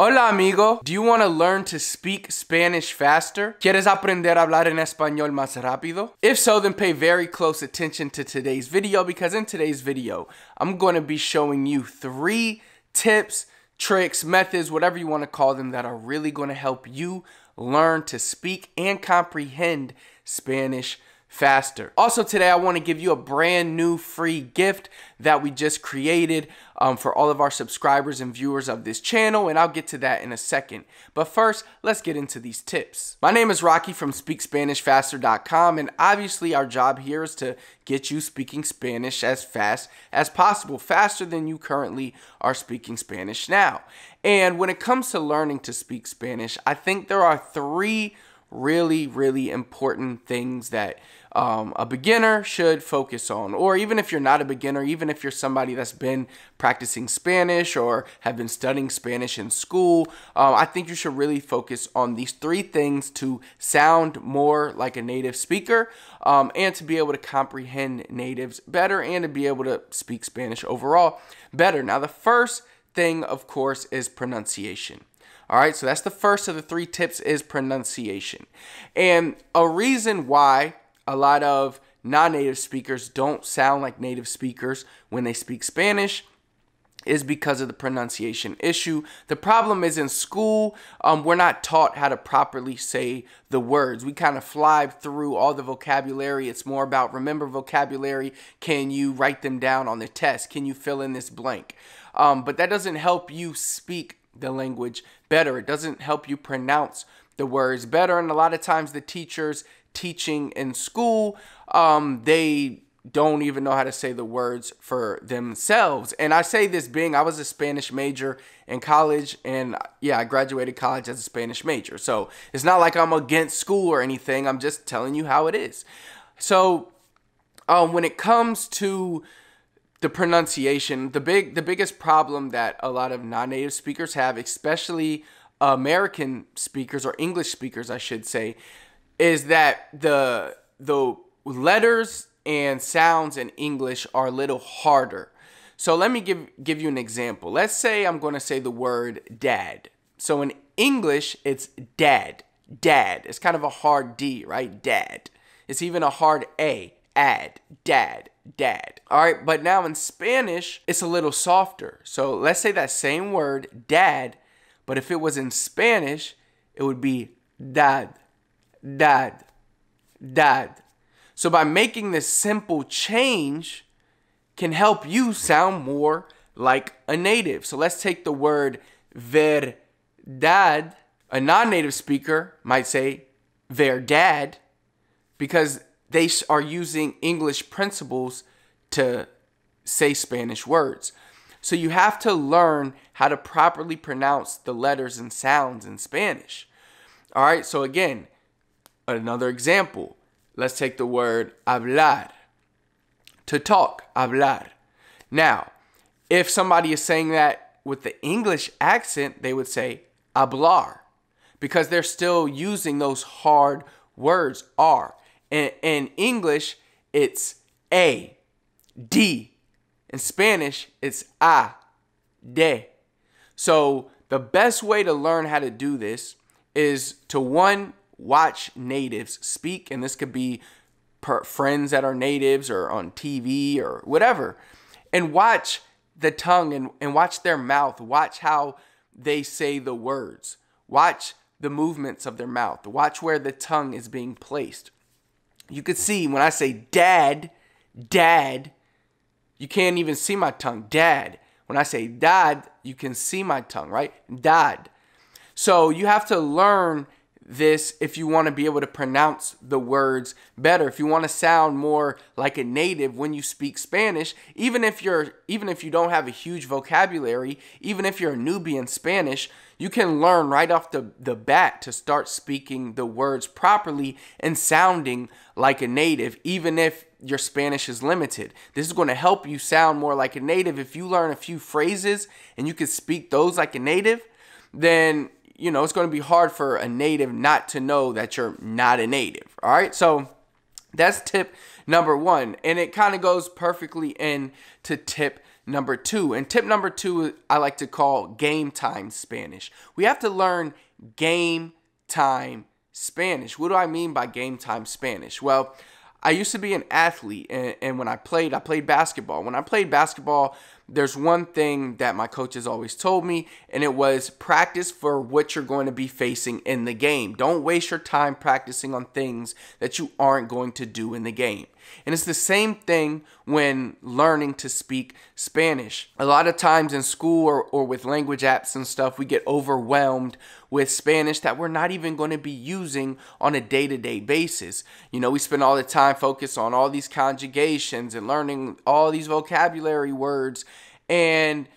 Hola amigo, do you want to learn to speak Spanish faster? ¿Quieres aprender a hablar en español más rápido? If so, then pay very close attention to today's video because in today's video, I'm going to be showing you three tips, tricks, methods, whatever you want to call them that are really going to help you learn to speak and comprehend Spanish faster. Also today I want to give you a brand new free gift that we just created um, for all of our subscribers and viewers of this channel and I'll get to that in a second. But first, let's get into these tips. My name is Rocky from SpeakSpanishFaster.com and obviously our job here is to get you speaking Spanish as fast as possible, faster than you currently are speaking Spanish now. And when it comes to learning to speak Spanish, I think there are three really, really important things that um, a beginner should focus on. Or even if you're not a beginner, even if you're somebody that's been practicing Spanish or have been studying Spanish in school, uh, I think you should really focus on these three things to sound more like a native speaker um, and to be able to comprehend natives better and to be able to speak Spanish overall better. Now, the first thing, of course, is pronunciation. All right, so that's the first of the three tips is pronunciation. And a reason why a lot of non native speakers don't sound like native speakers when they speak Spanish is because of the pronunciation issue. The problem is in school, um, we're not taught how to properly say the words. We kind of fly through all the vocabulary. It's more about remember vocabulary. Can you write them down on the test? Can you fill in this blank? Um, but that doesn't help you speak the language better. It doesn't help you pronounce the words better. And a lot of times, the teachers teaching in school, um, they don't even know how to say the words for themselves. And I say this being I was a Spanish major in college, and yeah, I graduated college as a Spanish major. So it's not like I'm against school or anything. I'm just telling you how it is. So um, when it comes to the pronunciation the big the biggest problem that a lot of non-native speakers have especially american speakers or english speakers i should say is that the the letters and sounds in english are a little harder so let me give give you an example let's say i'm going to say the word dad so in english it's dad dad it's kind of a hard d right dad it's even a hard a ad, dad, dad. All right, but now in Spanish, it's a little softer. So let's say that same word, dad, but if it was in Spanish, it would be dad, dad, dad. So by making this simple change, can help you sound more like a native. So let's take the word verdad. A non native speaker might say verdad because they are using English principles to say Spanish words. So you have to learn how to properly pronounce the letters and sounds in Spanish. All right, so again, another example. Let's take the word hablar. To talk, hablar. Now, if somebody is saying that with the English accent, they would say hablar because they're still using those hard words, R. In, in English, it's A, D. In Spanish, it's A, de. So the best way to learn how to do this is to one, watch natives speak, and this could be friends that are natives or on TV or whatever, and watch the tongue and, and watch their mouth, watch how they say the words, watch the movements of their mouth, watch where the tongue is being placed. You could see when I say dad, dad, you can't even see my tongue. Dad. When I say dad, you can see my tongue, right? Dad. So you have to learn this if you want to be able to pronounce the words better if you want to sound more like a native when you speak spanish even if you're even if you don't have a huge vocabulary even if you're a newbie in spanish you can learn right off the, the bat to start speaking the words properly and sounding like a native even if your spanish is limited this is going to help you sound more like a native if you learn a few phrases and you can speak those like a native then you know, it's going to be hard for a native not to know that you're not a native. All right. So that's tip number one. And it kind of goes perfectly in to tip number two. And tip number two, I like to call game time Spanish. We have to learn game time Spanish. What do I mean by game time Spanish? Well, I used to be an athlete, and, and, when I played, I played basketball. When I played basketball, there's one thing that my coaches always told me, and it was practice for what you're going to be facing in the game. Don't waste your time practicing on things that you aren't going to do in the game. And it's the same thing when learning to speak Spanish. A lot of times in school or, or with language apps and stuff, we get overwhelmed with Spanish that we're not even going to be using on a day to day basis. You know, we spend all the time focused on all these conjugations and learning all these vocabulary words, and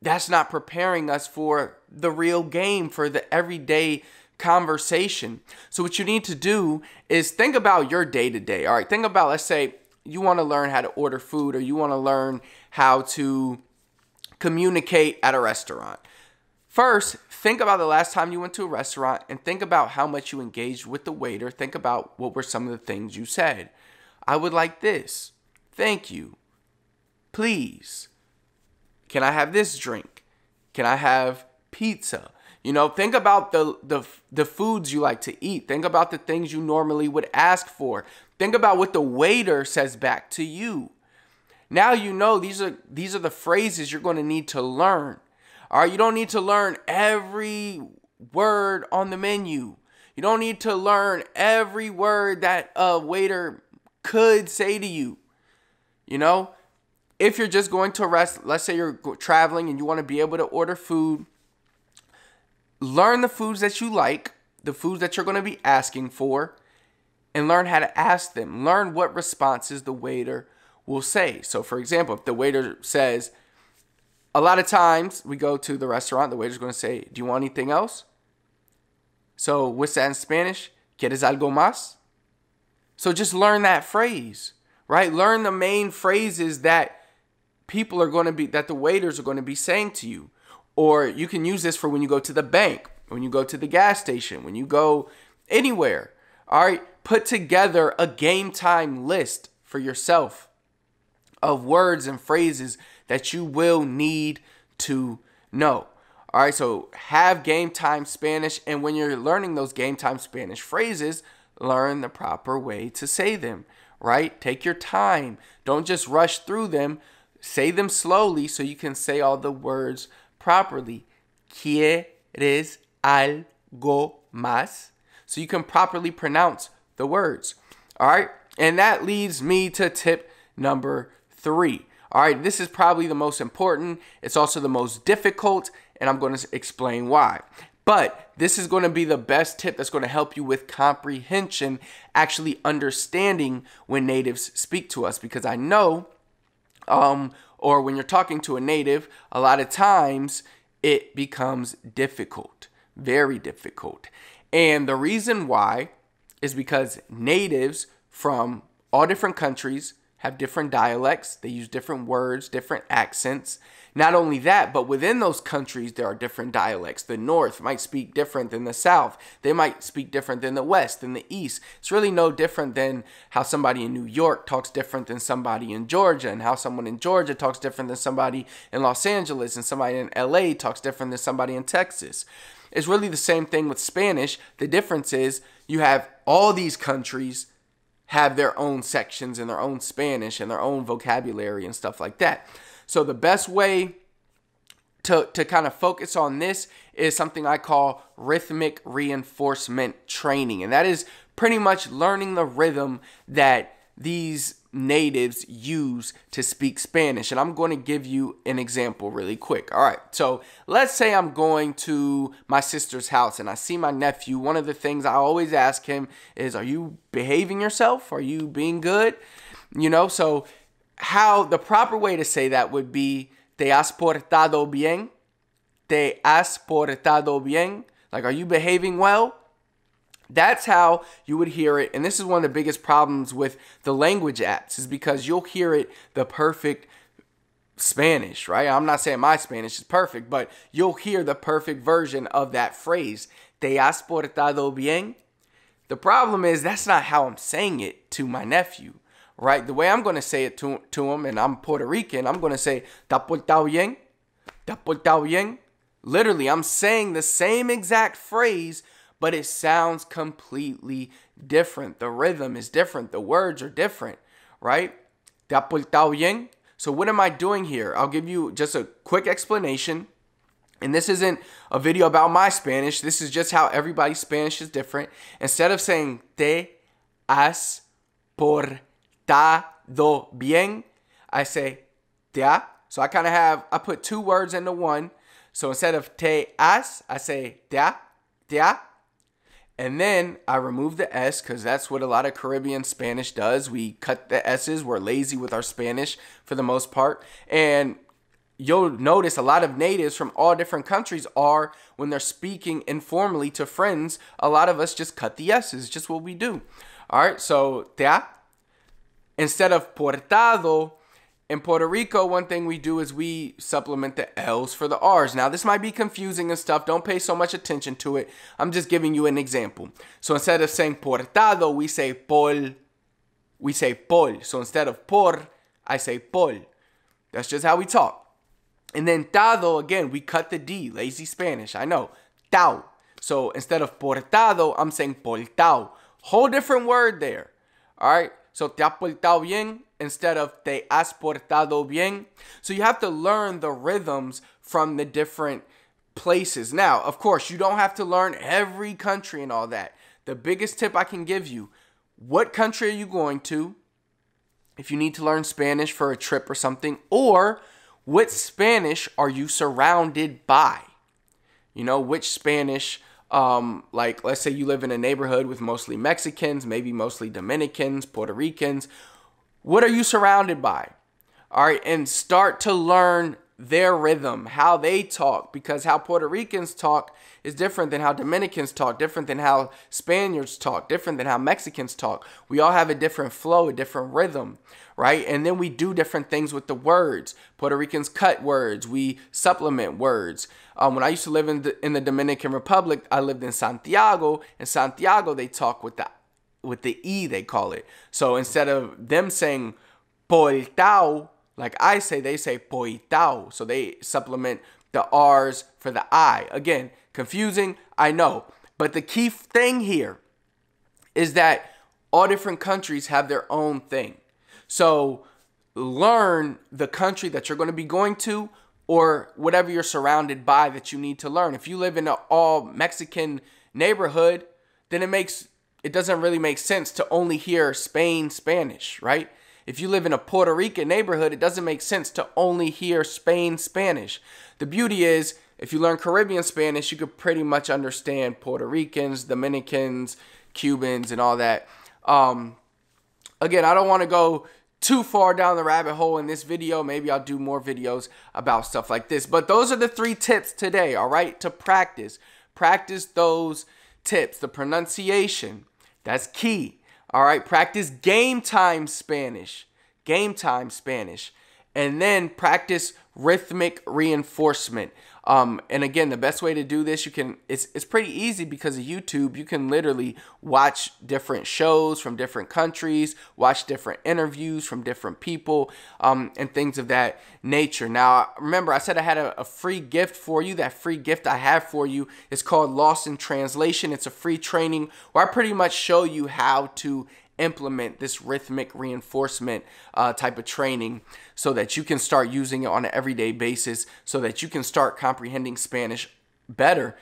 that's not preparing us for the real game, for the everyday conversation. So, what you need to do is think about your day to day. All right, think about, let's say, you want to learn how to order food or you want to learn how to communicate at a restaurant. First, think about the last time you went to a restaurant and think about how much you engaged with the waiter. Think about what were some of the things you said. I would like this. Thank you. Please. Can I have this drink? Can I have pizza? You know, think about the the the foods you like to eat. Think about the things you normally would ask for. Think about what the waiter says back to you. Now you know these are these are the phrases you're going to need to learn. All right, you don't need to learn every word on the menu. You don't need to learn every word that a waiter could say to you. You know, if you're just going to rest, let's say you're traveling and you want to be able to order food, learn the foods that you like, the foods that you're going to be asking for, and learn how to ask them. Learn what responses the waiter will say. So, for example, if the waiter says, a lot of times we go to the restaurant, the waiter's going to say, Do you want anything else? So, what's that in Spanish? ¿Quieres algo más? So, just learn that phrase, right? Learn the main phrases that people are going to be, that the waiters are going to be saying to you. Or you can use this for when you go to the bank, when you go to the gas station, when you go anywhere. All right, put together a game time list for yourself of words and phrases that you will need to know. All right, so have game time Spanish, and when you're learning those game time Spanish phrases, learn the proper way to say them, right? Take your time. Don't just rush through them. Say them slowly so you can say all the words properly. ¿Quieres algo más? So you can properly pronounce the words. All right. And that leads me to tip number three. All right. This is probably the most important. It's also the most difficult. And I'm going to explain why. But this is going to be the best tip that's going to help you with comprehension, actually understanding when natives speak to us, because I know um, or when you're talking to a native, a lot of times it becomes difficult, very difficult. And the reason why is because natives from all different countries have different dialects, they use different words, different accents. Not only that, but within those countries, there are different dialects. The North might speak different than the South. They might speak different than the West, than the East. It's really no different than how somebody in New York talks different than somebody in Georgia, and how someone in Georgia talks different than somebody in Los Angeles, and somebody in LA talks different than somebody in Texas. It's really the same thing with Spanish. The difference is you have all these countries have their own sections and their own Spanish and their own vocabulary and stuff like that. So the best way to, to kind of focus on this is something I call rhythmic reinforcement training. And that is pretty much learning the rhythm that these natives use to speak Spanish. And I'm going to give you an example really quick. All right. So let's say I'm going to my sister's house and I see my nephew. One of the things I always ask him is, Are you behaving yourself? Are you being good? You know, so how the proper way to say that would be, Te has portado bien. Te has portado bien. Like, are you behaving well? That's how you would hear it. And this is one of the biggest problems with the language apps is because you'll hear it the perfect Spanish, right? I'm not saying my Spanish is perfect, but you'll hear the perfect version of that phrase. Te has portado bien? The problem is that's not how I'm saying it to my nephew, right? The way I'm going to say it to, to him, and I'm Puerto Rican, I'm going to say, ¿Te has portado bien? ¿Te has portado bien? Literally, I'm saying the same exact phrase but it sounds completely different. The rhythm is different, the words are different, right? ¿Te bien? So, what am I doing here? I'll give you just a quick explanation. And this isn't a video about my Spanish. This is just how everybody's Spanish is different. Instead of saying te has portado bien, I say te ha. So I kind of have, I put two words into one. So instead of te has, I say te ha, te ha. And then I remove the S because that's what a lot of Caribbean Spanish does. We cut the S's. We're lazy with our Spanish for the most part. And you'll notice a lot of natives from all different countries are, when they're speaking informally to friends, a lot of us just cut the S's, just what we do. All right, so te instead of portado, in Puerto Rico, one thing we do is we supplement the L's for the R's. Now, this might be confusing and stuff. Don't pay so much attention to it. I'm just giving you an example. So instead of saying portado, we say pol. We say pol. So instead of por, I say pol. That's just how we talk. And then tado, again, we cut the D. Lazy Spanish, I know. Tao. So instead of portado, I'm saying portao. Whole different word there. All right. So te ha portado bien instead of te has portado bien. So you have to learn the rhythms from the different places. Now, of course, you don't have to learn every country and all that. The biggest tip I can give you what country are you going to? If you need to learn Spanish for a trip or something, or what Spanish are you surrounded by? You know, which Spanish, um, like let's say you live in a neighborhood with mostly Mexicans, maybe mostly Dominicans, Puerto Ricans. What are you surrounded by? All right, and start to learn their rhythm, how they talk, because how Puerto Ricans talk is different than how Dominicans talk, different than how Spaniards talk, different than how Mexicans talk. We all have a different flow, a different rhythm, right? And then we do different things with the words. Puerto Ricans cut words, we supplement words. Um, when I used to live in the, in the Dominican Republic, I lived in Santiago. In Santiago, they talk with the with the E they call it. So instead of them saying poitao, like I say, they say poitao. So they supplement the R's for the I. Again, confusing, I know. But the key thing here is that all different countries have their own thing. So learn the country that you're going to be going to or whatever you're surrounded by that you need to learn. If you live in an all Mexican neighborhood, then it makes it doesn't really make sense to only hear Spain Spanish, right? If you live in a Puerto Rican neighborhood, it doesn't make sense to only hear Spain Spanish. The beauty is, if you learn Caribbean Spanish, you could pretty much understand Puerto Ricans, Dominicans, Cubans, and all that. Um, again, I don't want to go too far down the rabbit hole in this video. Maybe I'll do more videos about stuff like this. But those are the three tips today, all right, to practice. Practice those tips, the pronunciation, that's key. All right, practice game time Spanish. Game time Spanish. And then practice rhythmic reinforcement. Um, and again, the best way to do this, you can it's it's pretty easy because of YouTube. You can literally watch different shows from different countries, watch different interviews from different people, um, and things of that nature. Now, remember, I said I had a, a free gift for you. That free gift I have for you is called Lost in Translation. It's a free training where I pretty much show you how to implement this rhythmic reinforcement uh, type of training so that you can start using it on an everyday basis so that you can start comprehending Spanish better.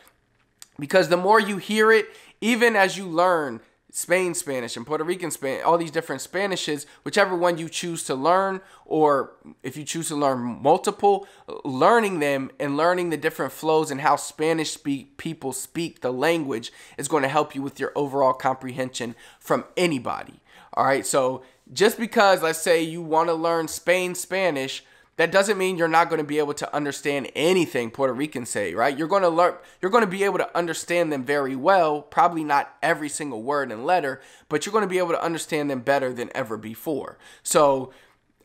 Because the more you hear it, even as you learn, Spain Spanish and Puerto Rican Spanish, all these different Spanishes, whichever one you choose to learn, or if you choose to learn multiple, learning them and learning the different flows and how Spanish speak people speak the language is going to help you with your overall comprehension from anybody. All right, so just because let's say you want to learn Spain Spanish, that doesn't mean you're not going to be able to understand anything Puerto Ricans say, right? You're going to learn you're going to be able to understand them very well, probably not every single word and letter, but you're going to be able to understand them better than ever before. So,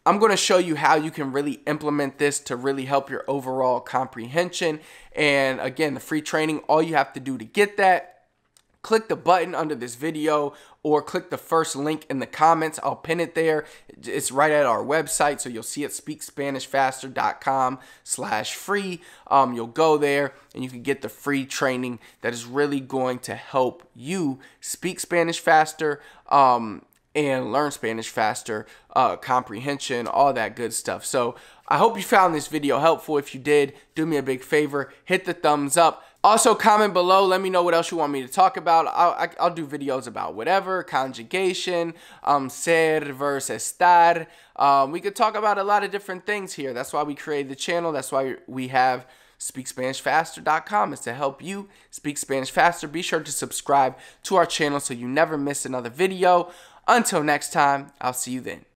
I'm going to show you how you can really implement this to really help your overall comprehension. And again, the free training, all you have to do to get that click the button under this video or click the first link in the comments. I'll pin it there. It's right at our website, so you'll see it speakspanishfaster.com slash free. Um, you'll go there and you can get the free training that is really going to help you speak Spanish faster um, and learn Spanish faster, uh, comprehension, all that good stuff. So I hope you found this video helpful. If you did, do me a big favor, hit the thumbs up also, comment below. Let me know what else you want me to talk about. I'll, I'll do videos about whatever, conjugation, um, ser versus estar. Um, we could talk about a lot of different things here. That's why we created the channel. That's why we have speakspanishfaster.com is to help you speak Spanish faster. Be sure to subscribe to our channel so you never miss another video. Until next time, I'll see you then.